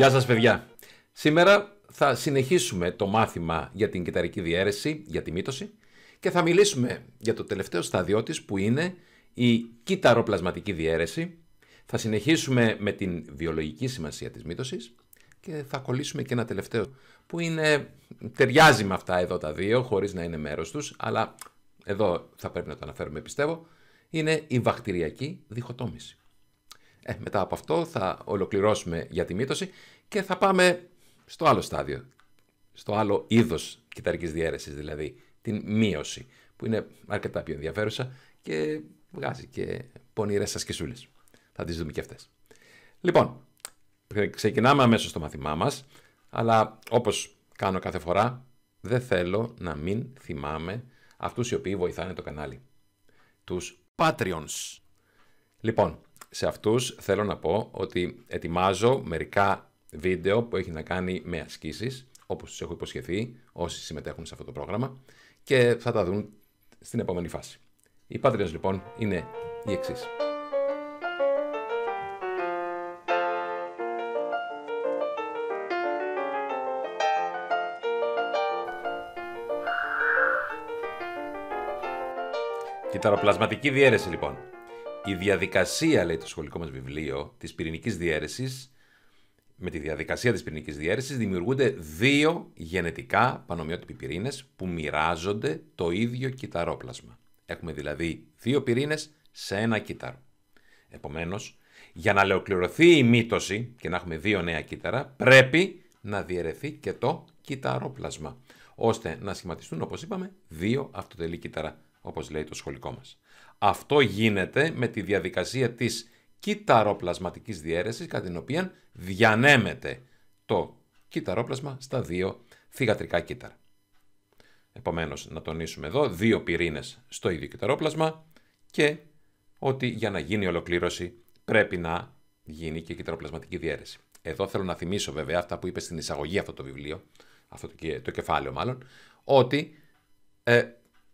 Γεια σας παιδιά. Σήμερα θα συνεχίσουμε το μάθημα για την κυταρική διαίρεση, για τη μύτωση και θα μιλήσουμε για το τελευταίο στάδιο της που είναι η κυταροπλασματική διαίρεση. Θα συνεχίσουμε με την βιολογική σημασία της μύτωσης και θα κολλήσουμε και ένα τελευταίο που είναι, ταιριάζει με αυτά εδώ τα δύο χωρίς να είναι μέρος τους, αλλά εδώ θα πρέπει να το αναφέρουμε πιστεύω, είναι η βακτηριακή διχοτόμηση. Ε, μετά από αυτό θα ολοκληρώσουμε για τη μύτωση και θα πάμε στο άλλο στάδιο, στο άλλο είδος κυταρικής διαίρεσης, δηλαδή την μείωση, που είναι αρκετά πιο ενδιαφέρουσα και βγάζει και πονηρές ασκησούλες. Θα τις δούμε και αυτές. Λοιπόν, ξεκινάμε αμέσως το μαθημά μας, αλλά όπως κάνω κάθε φορά, δεν θέλω να μην θυμάμαι αυτούς οι οποίοι βοηθάνε το κανάλι. Τους Patreons. Λοιπόν, σε αυτούς θέλω να πω ότι ετοιμάζω μερικά βίντεο που έχει να κάνει με ασκήσεις, όπως τους έχω υποσχεθεί όσοι συμμετέχουν σε αυτό το πρόγραμμα και θα τα δουν στην επόμενη φάση. Η Patreons λοιπόν είναι η εξής. Κυταροπλασματική διέρεση λοιπόν. Η διαδικασία, λέει το σχολικό μας βιβλίο, της πυρηνικής διαίρεση, με τη διαδικασία της πυρηνικής διαίρεση, δημιουργούνται δύο γενετικά πανομοιότυποι πυρήνες που μοιράζονται το ίδιο κυταρόπλασμα. Έχουμε δηλαδή δύο πυρήνες σε ένα κύτταρο. Επομένως, για να ολοκληρωθεί η μύτωση και να έχουμε δύο νέα κύτταρα, πρέπει να διαιρεθεί και το κυταρόπλασμα, ώστε να σχηματιστούν, όπως είπαμε, δύο αυτοτελή κύτταρα, όπως λέει το σχολικό μας. Αυτό γίνεται με τη διαδικασία της κυταροπλασματικής διαίρεσης, κατά την οποία διανέμεται το κυταρόπλασμα στα δύο θυγατρικά κύτταρα. Επομένως, να τονίσουμε εδώ, δύο πυρήνες στο ίδιο κυταρόπλασμα και ότι για να γίνει ολοκλήρωση πρέπει να γίνει και η κυταροπλασματική διαίρεση. Εδώ θέλω να θυμίσω βέβαια αυτά που είπε στην εισαγωγή αυτό το βιβλίο, αυτό το κεφάλαιο μάλλον, ότι ε,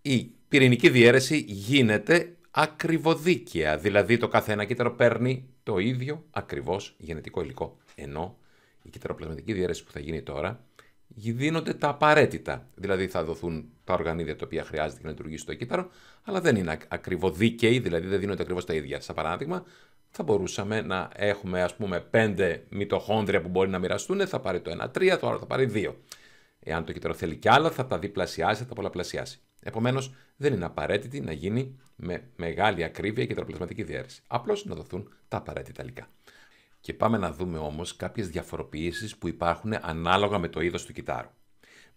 η πυρηνική διαίρεση γίνεται ακριβοδίκαια. Δηλαδή το καθένα κύτταρο παίρνει το ίδιο ακριβώς γενετικό υλικό. Ενώ η κυτταροπλασματική διαίρεση που θα γίνει τώρα δίνονται τα απαραίτητα. Δηλαδή θα δοθούν τα οργανίδια τα οποία χρειάζεται για να λειτουργήσει το κύτταρο, αλλά δεν είναι ακριβοδίκαιοι, δηλαδή δεν δίνονται ακριβώς τα ίδια. Σαν παράδειγμα, θα μπορούσαμε να έχουμε ας πούμε πέντε μυτοχόνδρια που μπορεί να μοιραστούν, θα πάρει το ένα τρία το άλλο θα πάρει 2. Εάν το κύτταρο θέλει κι άλλα, θα τα διπλασιάσει, θα τα πολλαπλασιάσει. Επομένως, δεν είναι απαραίτητη να γίνει με μεγάλη ακρίβεια και τραπλασματική διαίρεση. Απλώς να δοθούν τα απαραίτητα υλικά. Και πάμε να δούμε όμως κάποιες διαφοροποιήσεις που υπάρχουν ανάλογα με το είδος του κυτάρου.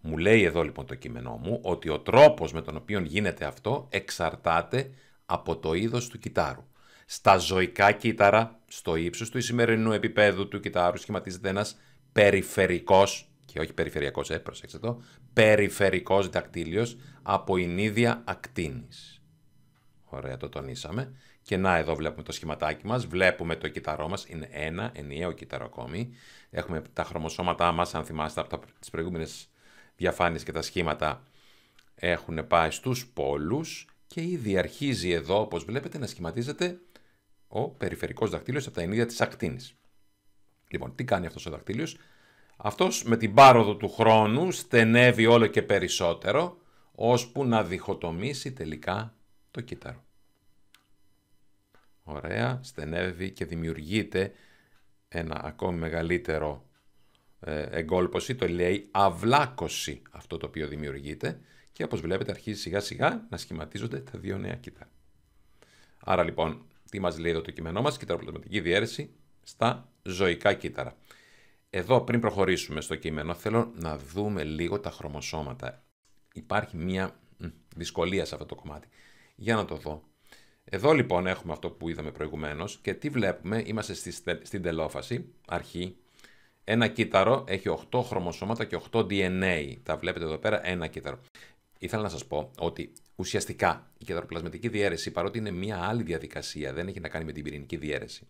Μου λέει εδώ λοιπόν το κείμενό μου ότι ο τρόπος με τον οποίο γίνεται αυτό εξαρτάται από το είδος του κυτάρου. Στα ζωικά κύτταρα, στο ύψος του σημερινού επίπεδου του κυτάρου, σχηματίζεται ένας περιφερικός, και όχι περιφερειακός, ε, προσέξτε το, περιφερικός δακτήλιο, από ενίδια ακτίνης. Ωραία, το τονίσαμε. Και να εδώ βλέπουμε το σχηματάκι μας, βλέπουμε το κύτταρό μας, είναι ένα ενιαίο κύτταρο ακόμη. Έχουμε τα χρωμοσώματά μας, αν θυμάστε από τις προηγούμενες διαφάνειες και τα σχήματα, έχουν πάει στους πόλους και ήδη αρχίζει εδώ, όπως βλέπετε, να σχηματίζεται ο περιφερικός δακτύλιος από τα ενίδια της ακτίνης. Λοιπόν, τι κάνει αυτός ο δακτύλιος. Αυτός με την πάροδο του χρόνου στενεύει όλο και περισσότερο ώσπου να διχοτομήσει τελικά το κύτταρο. Ωραία, στενεύει και δημιουργείται ένα ακόμη μεγαλύτερο ε, εγκόλπωση, το λέει αυλάκωση αυτό το οποίο δημιουργείται και όπως βλέπετε αρχίζει σιγά σιγά να σχηματίζονται τα δύο νέα κύτταρα. Άρα λοιπόν, τι μας λέει εδώ το κείμενό μας, κύτταροπλασματική διαίρεση στα ζωικά κύτταρα. Εδώ πριν προχωρήσουμε στο κείμενο θέλω να δούμε λίγο τα χρωμοσώματα υπάρχει μία δυσκολία σε αυτό το κομμάτι. Για να το δω. Εδώ λοιπόν έχουμε αυτό που είδαμε προηγουμένως, και τι βλέπουμε, είμαστε στη, στην τελόφαση, αρχή. Ένα κύτταρο έχει 8 χρωμοσώματα και 8 DNA. Τα βλέπετε εδώ πέρα, ένα κύτταρο. Ήθελα να σας πω ότι ουσιαστικά η κεντροπλασματική διαίρεση, παρότι είναι μια άλλη διαδικασία, δεν έχει να κάνει με την πυρηνική διαίρεση,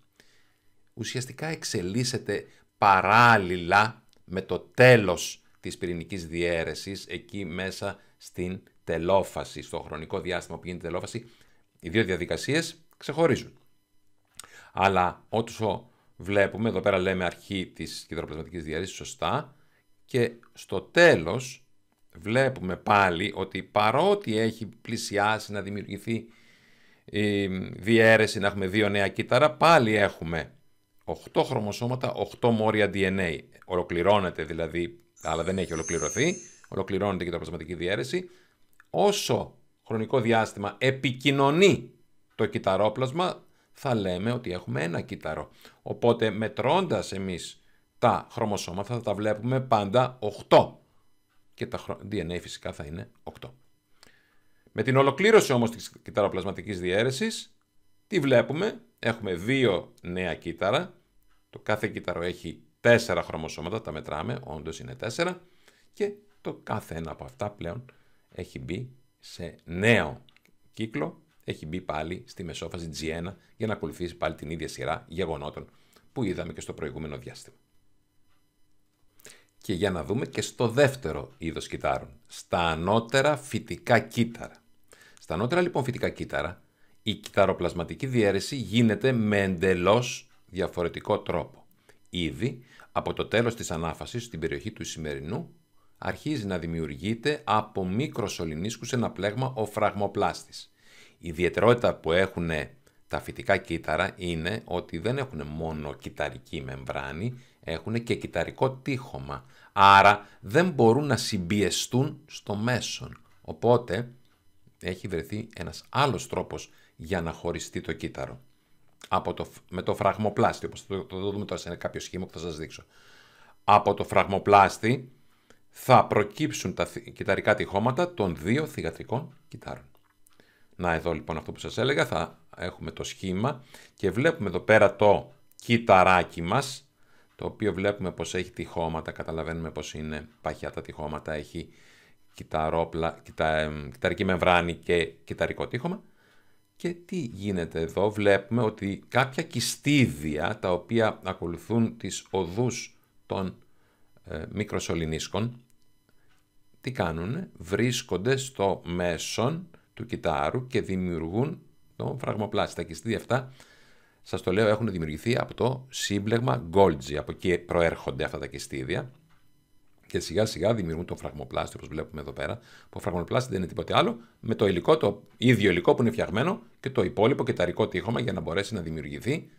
ουσιαστικά εξελίσσεται παράλληλα με το τέλος της πυρηνικής διαίρεσης εκεί μέσα στην τελόφαση, στο χρονικό διάστημα που γίνεται η τελόφαση. Οι δύο διαδικασίες ξεχωρίζουν. Αλλά όσο βλέπουμε, εδώ πέρα λέμε αρχή της κυδροπλασματικής διαίρεσης, σωστά, και στο τέλος βλέπουμε πάλι ότι παρότι έχει πλησιάσει να δημιουργηθεί η διαίρεση, να έχουμε δύο νέα κύτταρα, πάλι έχουμε 8 χρωμοσώματα, 8 μόρια DNA. Ολοκληρώνεται δηλαδή αλλά δεν έχει ολοκληρωθεί, ολοκληρώνεται και τα πλασματική διαίρεση, όσο χρονικό διάστημα επικοινωνεί το κυταρόπλασμα, θα λέμε ότι έχουμε ένα κύταρο. Οπότε μετρώντας εμείς τα χρωμοσώματα θα τα βλέπουμε πάντα 8 και τα DNA φυσικά θα είναι 8. Με την ολοκλήρωση όμως της κυταροπλασματικής διαίρεσης, τι βλέπουμε, έχουμε δύο νέα κύτταρα, το κάθε κύτταρο έχει τέσσερα χρωμοσώματα, τα μετράμε, όντως είναι τέσσερα, και το κάθε ένα από αυτά πλέον έχει μπει σε νέο κύκλο, έχει μπει πάλι στη μεσόφαση G1 για να ακολουθήσει πάλι την ίδια σειρά γεγονότων που είδαμε και στο προηγούμενο διάστημα. Και για να δούμε και στο δεύτερο είδος κυτάρων, στα ανώτερα φυτικά κύτταρα. Στα ανώτερα λοιπόν φυτικά κύτταρα, η κυταροπλασματική διαίρεση γίνεται με εντελώς διαφορετικό τρόπο ήδη από το τέλος της ανάφασης στην περιοχή του Ισημερινού αρχίζει να δημιουργείται από μικροσωληνίσκους ένα πλέγμα ο φραγμοπλάστης. Η ιδιαιτερότητα που έχουν τα φυτικά κύτταρα είναι ότι δεν έχουν μόνο κυταρική μεμβράνη, έχουν και κυταρικό τείχομα. Άρα δεν μπορούν να συμπιεστούν στο μέσον. Οπότε έχει βρεθεί ένας άλλος τρόπος για να χωριστεί το κύτταρο από το, με το φραγμοπλάστη, όπως το, το, δούμε τώρα σε κάποιο σχήμα που θα σας δείξω. Από το φραγμοπλάστη θα προκύψουν τα κυταρικά τυχώματα των δύο θυγατρικών κυτάρων. Να εδώ λοιπόν αυτό που σας έλεγα, θα έχουμε το σχήμα και βλέπουμε εδώ πέρα το κυταράκι μας, το οποίο βλέπουμε πως έχει τυχώματα, καταλαβαίνουμε πως είναι παχιά τα τυχώματα, έχει κυταρική μεμβράνη και κυταρικό τύχωμα. Και τι γίνεται εδώ, βλέπουμε ότι κάποια κιστίδια τα οποία ακολουθούν τις οδούς των ε, τι κάνουν, βρίσκονται στο μέσον του κυτάρου και δημιουργούν το φραγμοπλάστη. Τα κιστίδια αυτά, σας το λέω, έχουν δημιουργηθεί από το σύμπλεγμα Golgi, από εκεί προέρχονται αυτά τα κιστίδια και σιγά σιγά δημιουργούν το φραγμοπλάστη, όπως βλέπουμε εδώ πέρα. Που ο φραγμοπλάστη δεν είναι τίποτε άλλο με το υλικό, το ίδιο υλικό που είναι φτιαγμένο και το υπόλοιπο κεταρικό τείχομα για να μπορέσει να δημιουργηθεί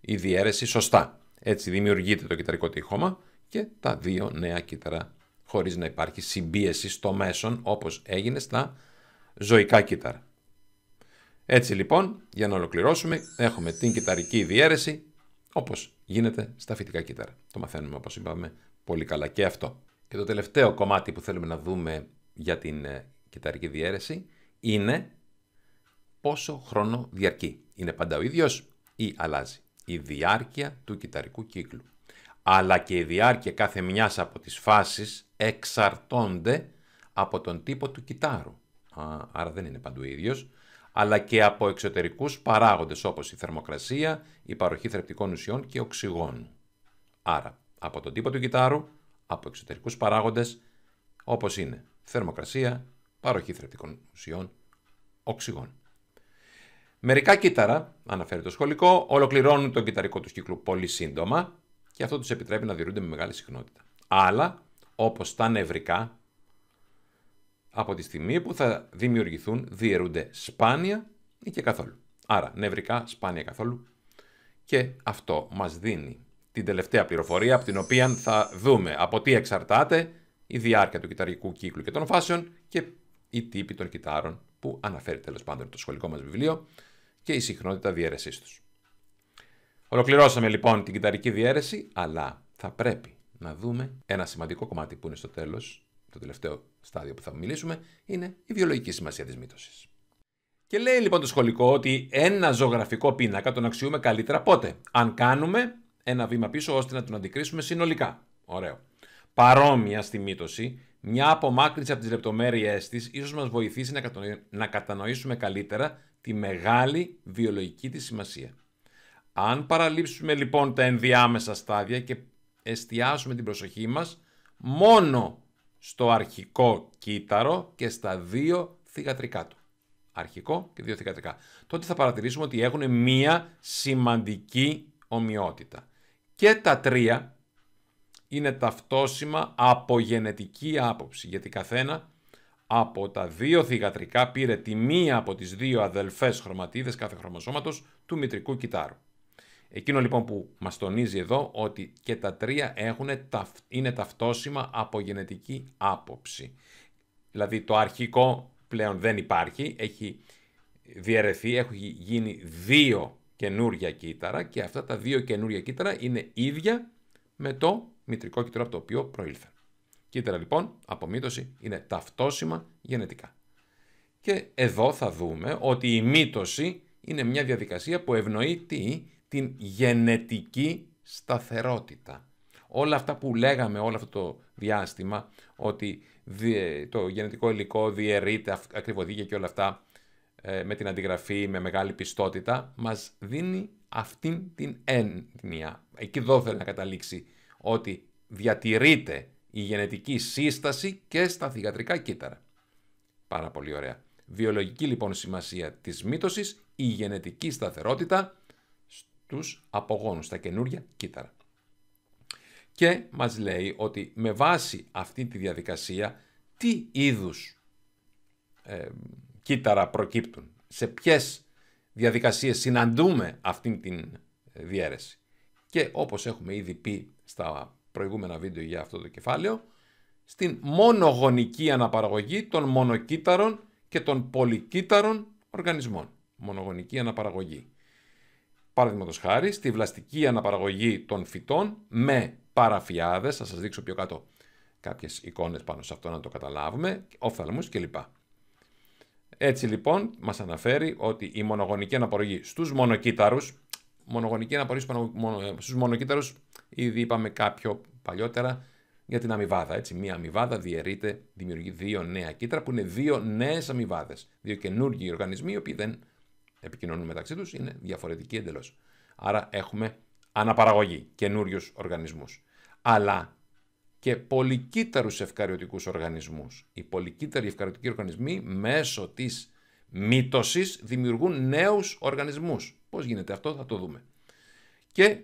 η διαίρεση σωστά. Έτσι δημιουργείται το κεταρικό τείχομα και τα δύο νέα κύτταρα χωρίς να υπάρχει συμπίεση στο μέσον όπως έγινε στα ζωικά κύτταρα. Έτσι λοιπόν, για να ολοκληρώσουμε, έχουμε την κυταρική διαίρεση όπως γίνεται στα φυτικά κύτταρα. Το μαθαίνουμε όπως είπαμε πολύ καλά και αυτό. Και το τελευταίο κομμάτι που θέλουμε να δούμε για την ε, κυταρική διαίρεση είναι πόσο χρόνο διαρκεί. Είναι πάντα ο ίδιος ή αλλάζει. Η διάρκεια του κυταρικού κύκλου. Αλλά και η διάρκεια κάθε μιας από τις φάσεις εξαρτώνται από τον τύπο του κυτάρου. άρα δεν είναι παντού ίδιος αλλά και από εξωτερικούς παράγοντες όπως η θερμοκρασία, η παροχή θρεπτικών ουσιών και οξυγόνου. Άρα, από τον τύπο του κυτάρου, από εξωτερικούς παράγοντες όπως είναι θερμοκρασία, παροχή θρεπτικών ουσιών, οξυγόν. Μερικά κύτταρα, αναφέρει το σχολικό, ολοκληρώνουν τον κυταρικό τους κύκλο πολύ σύντομα και αυτό τους επιτρέπει να διαιρούνται με μεγάλη συχνότητα. Αλλά, όπως τα νευρικά, από τη στιγμή που θα δημιουργηθούν, διαιρούνται σπάνια ή και καθόλου. Άρα, νευρικά, σπάνια καθόλου. Και αυτό μας δίνει την τελευταία πληροφορία από την οποία θα δούμε από τι εξαρτάται η διάρκεια του κυταρικού κύκλου και των φάσεων και οι τύποι των κυτάρων που αναφέρει τέλος πάντων το σχολικό μας βιβλίο και η συχνότητα διαίρεσής τους. Ολοκληρώσαμε λοιπόν την κυταρική διαίρεση, αλλά θα πρέπει να δούμε ένα σημαντικό κομμάτι που είναι στο τέλος, το τελευταίο στάδιο που θα μιλήσουμε, είναι η βιολογική σημασία της μύτωσης. Και λέει λοιπόν το σχολικό ότι ένα ζωγραφικό πίνακα τον αξιούμε καλύτερα πότε, αν κάνουμε ένα βήμα πίσω ώστε να την αντικρίσουμε συνολικά. Ωραίο. Παρόμοια στη μύτωση, μια απομάκρυνση από τις λεπτομέρειές της ίσως μας βοηθήσει να κατανοήσουμε καλύτερα τη μεγάλη βιολογική της σημασία. Αν παραλείψουμε λοιπόν τα ενδιάμεσα στάδια και εστιάσουμε την προσοχή μας μόνο στο αρχικό κύτταρο και στα δύο θηγατρικά του. Αρχικό και δύο θηγατρικά. Τότε θα παρατηρήσουμε ότι έχουν μία σημαντική ομοιότητα και τα τρία είναι ταυτόσημα από γενετική άποψη, γιατί καθένα από τα δύο θηγατρικά πήρε τη μία από τις δύο αδελφές χρωματίδες κάθε χρωμοσώματος του μητρικού κυτάρου. Εκείνο λοιπόν που μας τονίζει εδώ ότι και τα τρία έχουν, είναι ταυτόσημα από γενετική άποψη. Δηλαδή το αρχικό πλέον δεν υπάρχει, έχει διαιρεθεί, έχουν γίνει δύο καινούρια κύτταρα και αυτά τα δύο καινούρια κύτταρα είναι ίδια με το μητρικό κύτταρο από το οποίο προήλθαν. Κύτταρα λοιπόν, μύτωση, είναι ταυτόσιμα γενετικά. Και εδώ θα δούμε ότι η μύτωση είναι μια διαδικασία που ευνοεί την γενετική σταθερότητα. Όλα αυτά που λέγαμε όλο αυτό το διάστημα, ότι το γενετικό υλικό διαιρείται, ακριβοδίγεται και όλα αυτά, ε, με την αντιγραφή με μεγάλη πιστότητα, μας δίνει αυτήν την έννοια. Εκεί εδώ θέλει να καταλήξει ότι διατηρείται η γενετική σύσταση και στα θηγατρικά κύτταρα. Πάρα πολύ ωραία. Βιολογική λοιπόν σημασία της μύτωσης, η γενετική σταθερότητα στους απογόνους, στα καινούρια κύτταρα. Και μας λέει ότι με βάση αυτή τη διαδικασία τι είδους ε, κύτταρα προκύπτουν, σε ποιες διαδικασίες συναντούμε αυτήν την ε, διαίρεση. Και όπως έχουμε ήδη πει στα προηγούμενα βίντεο για αυτό το κεφάλαιο, στην μονογονική αναπαραγωγή των μονοκύτταρων και των πολυκύτταρων οργανισμών. Μονογονική αναπαραγωγή. Παραδείγματος χάρη, στη βλαστική αναπαραγωγή των φυτών με παραφιάδες, θα σας δείξω πιο κάτω κάποιες εικόνες πάνω σε αυτό να το καταλάβουμε, οφθαλμούς κλπ. Έτσι λοιπόν μας αναφέρει ότι η μονογονική αναπαραγωγή στους μονοκύταρου. μονογονική αναπαραγωγή ε, στους μονοκύτταρους, ήδη είπαμε κάποιο παλιότερα, για την αμοιβάδα. Έτσι, μία αμοιβάδα διαιρείται, δημιουργεί δύο νέα κύτταρα που είναι δύο νέες αμοιβάδες. Δύο καινούργιοι οργανισμοί, οι οποίοι δεν επικοινωνούν μεταξύ τους, είναι διαφορετικοί εντελώς. Άρα έχουμε αναπαραγωγή, καινούριους οργανισμούς. Αλλά και πολυκύτταρους ευκαριωτικούς οργανισμούς. Οι πολυκύτταροι ευκαριωτικοί οργανισμοί μέσω της μύτωσης δημιουργούν νέους οργανισμούς. Πώς γίνεται αυτό θα το δούμε. Και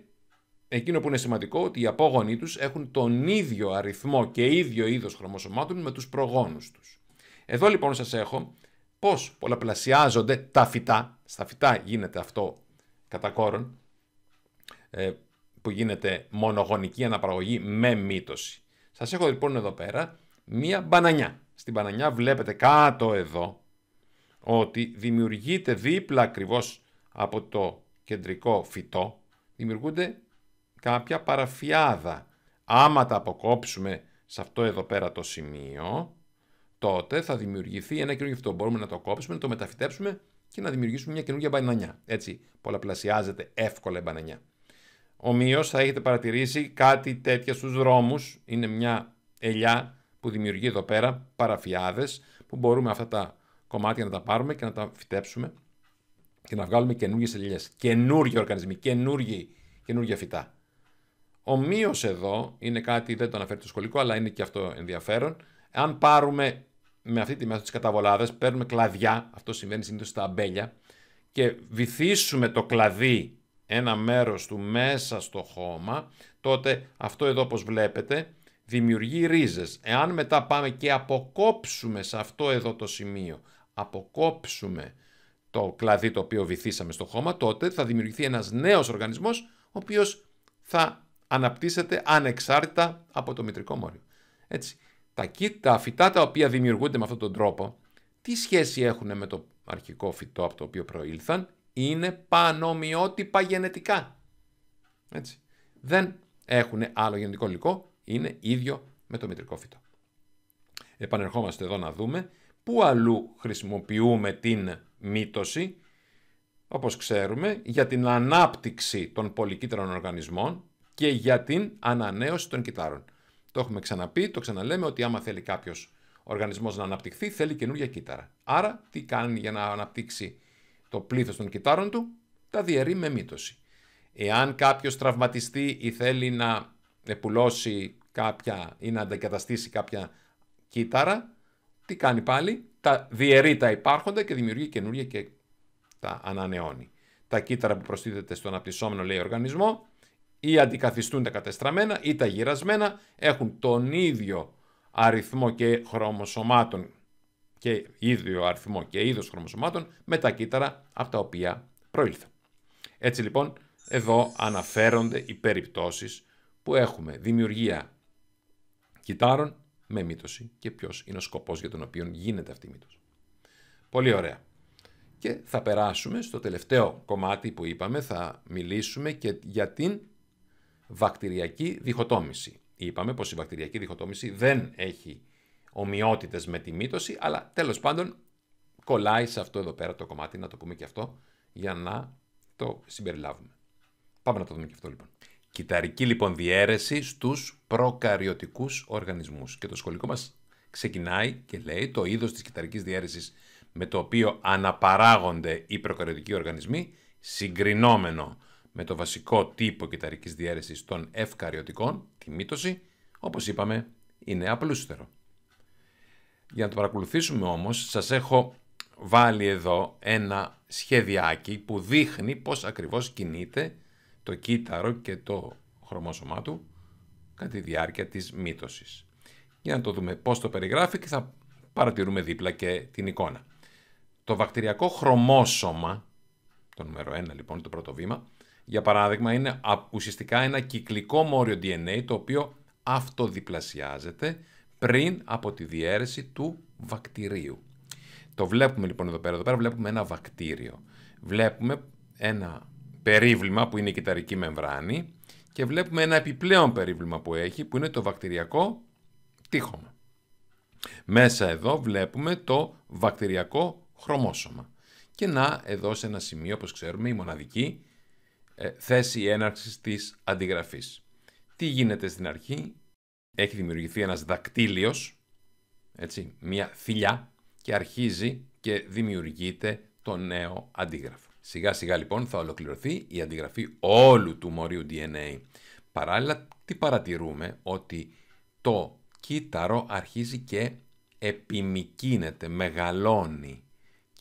εκείνο που είναι σημαντικό ότι οι απόγονοί τους έχουν τον ίδιο αριθμό και ίδιο είδος χρωμοσωμάτων με τους προγόνους τους. Εδώ λοιπόν σας έχω πώς πολλαπλασιάζονται τα φυτά, στα φυτά γίνεται αυτό κατά κόρον, ε, που γίνεται μονογονική αναπαραγωγή με μύτωση. Σας έχω λοιπόν εδώ πέρα μία μπανανιά. Στην μπανανιά βλέπετε κάτω εδώ ότι δημιουργείται δίπλα ακριβώς από το κεντρικό φυτό, δημιουργούνται κάποια παραφιάδα. Άμα τα αποκόψουμε σε αυτό εδώ πέρα το σημείο, τότε θα δημιουργηθεί ένα καινούργιο φυτό. Μπορούμε να το κόψουμε, να το μεταφυτέψουμε και να δημιουργήσουμε μια καινούργια μπανανιά. Έτσι πολλαπλασιάζεται εύκολα η μπανανιά. Ομοίω θα έχετε παρατηρήσει κάτι τέτοια στους δρόμους. Είναι μια ελιά που δημιουργεί εδώ πέρα Παραφιάδες, που μπορούμε αυτά τα κομμάτια να τα πάρουμε και να τα φυτέψουμε και να βγάλουμε καινούργιες ελιές. Καινούργιοι οργανισμοί, καινούργιοι, καινούργια φυτά. Ομοίω εδώ είναι κάτι, δεν το αναφέρει το σχολικό, αλλά είναι και αυτό ενδιαφέρον. Αν πάρουμε με αυτή τη μέθοδο τις καταβολάδες, παίρνουμε κλαδιά, αυτό συμβαίνει συνήθως στα αμπέλια, και βυθίσουμε το κλαδί ένα μέρος του μέσα στο χώμα, τότε αυτό εδώ όπως βλέπετε δημιουργεί ρίζες. Εάν μετά πάμε και αποκόψουμε σε αυτό εδώ το σημείο, αποκόψουμε το κλαδί το οποίο βυθίσαμε στο χώμα, τότε θα δημιουργηθεί ένας νέος οργανισμός, ο οποίος θα αναπτύσσεται ανεξάρτητα από το μητρικό μόριο. Έτσι. Τα, τα φυτά τα οποία δημιουργούνται με αυτόν τον τρόπο, τι σχέση έχουν με το αρχικό φυτό από το οποίο προήλθαν, είναι πανομοιότυπα γενετικά. Έτσι. Δεν έχουν άλλο γενετικό υλικό, είναι ίδιο με το μητρικό φυτό. Επανερχόμαστε εδώ να δούμε πού αλλού χρησιμοποιούμε την μύτωση, όπως ξέρουμε, για την ανάπτυξη των πολυκύτρων οργανισμών και για την ανανέωση των κυτάρων. Το έχουμε ξαναπεί, το ξαναλέμε ότι άμα θέλει κάποιος οργανισμός να αναπτυχθεί, θέλει καινούργια κύτταρα. Άρα, τι κάνει για να αναπτύξει το πλήθος των κυτάρων του, τα διαιρεί με μύτωση. Εάν κάποιος τραυματιστεί ή θέλει να επουλώσει κάποια ή να αντικαταστήσει κάποια κύτταρα, τι κάνει πάλι, τα διαιρεί τα υπάρχοντα και δημιουργεί καινούργια και τα ανανεώνει. Τα κύτταρα που προστίθεται στον αναπτυσσόμενο λέει οργανισμό ή αντικαθιστούν τα κατεστραμμένα ή τα γυρασμένα έχουν τον ίδιο αριθμό και χρωμοσωμάτων και ίδιο αριθμό και είδος χρωμοσωμάτων με τα κύτταρα από τα οποία προήλθαν. Έτσι λοιπόν, εδώ αναφέρονται οι περιπτώσεις που έχουμε δημιουργία κυτάρων με μύτωση και ποιος είναι ο σκοπός για τον οποίο γίνεται αυτή η μύτωση. Πολύ ωραία. Και θα περάσουμε στο τελευταίο κομμάτι που είπαμε, θα μιλήσουμε και για την βακτηριακή διχοτόμηση. Είπαμε πως η βακτηριακή διχοτόμηση δεν έχει ομοιότητες με τη μύτωση, αλλά τέλος πάντων κολλάει σε αυτό εδώ πέρα το κομμάτι, να το πούμε και αυτό, για να το συμπεριλάβουμε. Πάμε να το δούμε και αυτό λοιπόν. Κυταρική λοιπόν διαίρεση στους προκαριωτικούς οργανισμούς. Και το σχολικό μας ξεκινάει και λέει το είδος της κυταρικής διαίρεσης με το οποίο αναπαράγονται οι προκαριωτικοί οργανισμοί, συγκρινόμενο με το βασικό τύπο κυταρικής διαίρεσης των ευκαριωτικών, τη μύτωση, όπως είπαμε, είναι απλούστερο. Για να το παρακολουθήσουμε όμως, σας έχω βάλει εδώ ένα σχεδιάκι που δείχνει πώς ακριβώς κινείται το κύτταρο και το χρωμόσωμά του κατά τη διάρκεια της μύτωσης. Για να το δούμε πώς το περιγράφει και θα παρατηρούμε δίπλα και την εικόνα. Το βακτηριακό χρωμόσωμα, το νούμερο 1 λοιπόν το πρώτο βήμα, για παράδειγμα είναι ουσιαστικά ένα κυκλικό μόριο DNA το οποίο αυτοδιπλασιάζεται πριν από τη διαίρεση του βακτηρίου. Το βλέπουμε λοιπόν εδώ πέρα, εδώ πέρα βλέπουμε ένα βακτήριο. Βλέπουμε ένα περίβλημα που είναι η κυταρική μεμβράνη και βλέπουμε ένα επιπλέον περίβλημα που έχει που είναι το βακτηριακό τείχομα. Μέσα εδώ βλέπουμε το βακτηριακό χρωμόσωμα. Και να εδώ σε ένα σημείο, όπως ξέρουμε, η μοναδική ε, θέση έναρξης της αντιγραφής. Τι γίνεται στην αρχή, έχει δημιουργηθεί ένας δακτύλιος, έτσι, μια θηλιά και αρχίζει και δημιουργείται το νέο αντίγραφο. Σιγά σιγά λοιπόν θα ολοκληρωθεί η αντιγραφή όλου του μορίου DNA. Παράλληλα τι παρατηρούμε ότι το κύτταρο αρχίζει και επιμικίνεται, μεγαλώνει.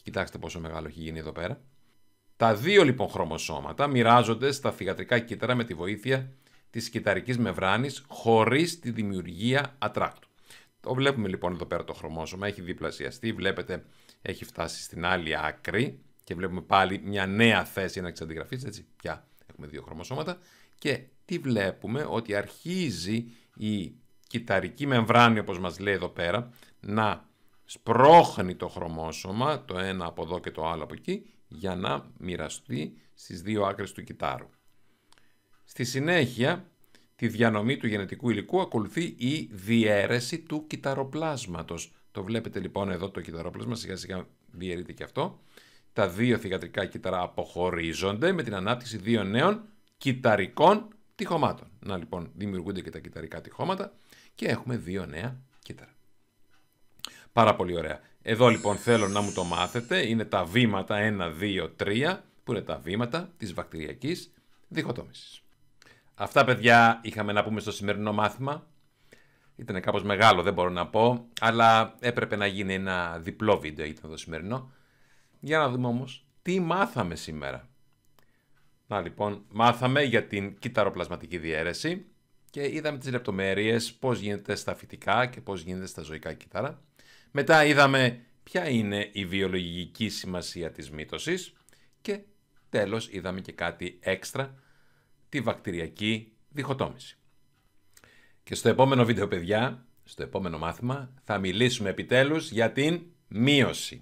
κοιτάξτε πόσο μεγάλο έχει γίνει εδώ πέρα. Τα δύο λοιπόν χρωμοσώματα μοιράζονται στα θυγατρικά κύτταρα με τη βοήθεια Της κυταρικής μεμβράνης χωρίς τη δημιουργία ατράκτου. Το βλέπουμε λοιπόν εδώ πέρα το χρωμόσωμα, έχει διπλασιαστεί, βλέπετε έχει φτάσει στην άλλη άκρη και βλέπουμε πάλι μια νέα θέση να εξαντιγραφεί, έτσι πια έχουμε δύο χρωμοσώματα και τι βλέπουμε ότι αρχίζει η κυταρική μεμβράνη όπως μας λέει εδώ πέρα να σπρώχνει το χρωμόσωμα, το ένα από εδώ και το άλλο από εκεί, για να μοιραστεί στις δύο άκρες του κυτάρου. Στη συνέχεια, τη διανομή του γενετικού υλικού ακολουθεί η διαίρεση του κυταροπλάσματος. Το βλέπετε λοιπόν εδώ το κυταροπλάσμα, σιγά σιγά διαιρείται και αυτό. Τα δύο θηγατρικά κύτταρα αποχωρίζονται με την ανάπτυξη δύο νέων κυταρικών τυχωμάτων. Να λοιπόν δημιουργούνται και τα κυταρικά τυχώματα και έχουμε δύο νέα κύτταρα. Πάρα πολύ ωραία. Εδώ λοιπόν θέλω να μου το μάθετε. Είναι τα βήματα 1, 2, 3 που είναι τα βήματα της βακτηριακής διχοτόμησης. Αυτά παιδιά είχαμε να πούμε στο σημερινό μάθημα. Ήταν κάπως μεγάλο, δεν μπορώ να πω, αλλά έπρεπε να γίνει ένα διπλό βίντεο ήταν το σημερινό. Για να δούμε όμως τι μάθαμε σήμερα. Να λοιπόν, μάθαμε για την κυταροπλασματική διαίρεση και είδαμε τις λεπτομέρειες πώς γίνεται στα φυτικά και πώς γίνεται στα ζωικά κύτταρα. Μετά είδαμε ποια είναι η βιολογική σημασία της μύτωσης και τέλος είδαμε και κάτι έξτρα τη βακτηριακή διχοτόμηση. Και στο επόμενο βίντεο, παιδιά, στο επόμενο μάθημα, θα μιλήσουμε επιτέλους για την μείωση.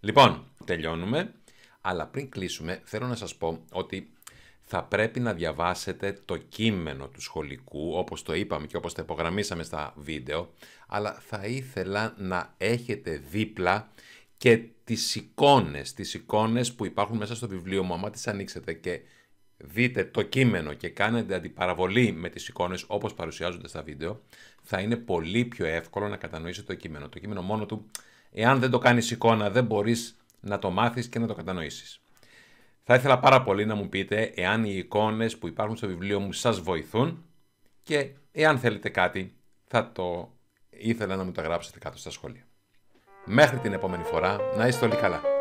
Λοιπόν, τελειώνουμε, αλλά πριν κλείσουμε, θέλω να σας πω ότι θα πρέπει να διαβάσετε το κείμενο του σχολικού, όπως το είπαμε και όπως το υπογραμμίσαμε στα βίντεο, αλλά θα ήθελα να έχετε δίπλα και τις εικόνες, τις εικόνες που υπάρχουν μέσα στο βιβλίο μου, άμα τις ανοίξετε και δείτε το κείμενο και κάνετε αντιπαραβολή με τις εικόνες όπως παρουσιάζονται στα βίντεο, θα είναι πολύ πιο εύκολο να κατανοήσετε το κείμενο. Το κείμενο μόνο του, εάν δεν το κάνεις εικόνα, δεν μπορείς να το μάθεις και να το κατανοήσεις. Θα ήθελα πάρα πολύ να μου πείτε εάν οι εικόνες που υπάρχουν στο βιβλίο μου σας βοηθούν και εάν θέλετε κάτι θα το ήθελα να μου το γράψετε κάτω στα σχόλια. Μέχρι την επόμενη φορά, να είστε όλοι καλά.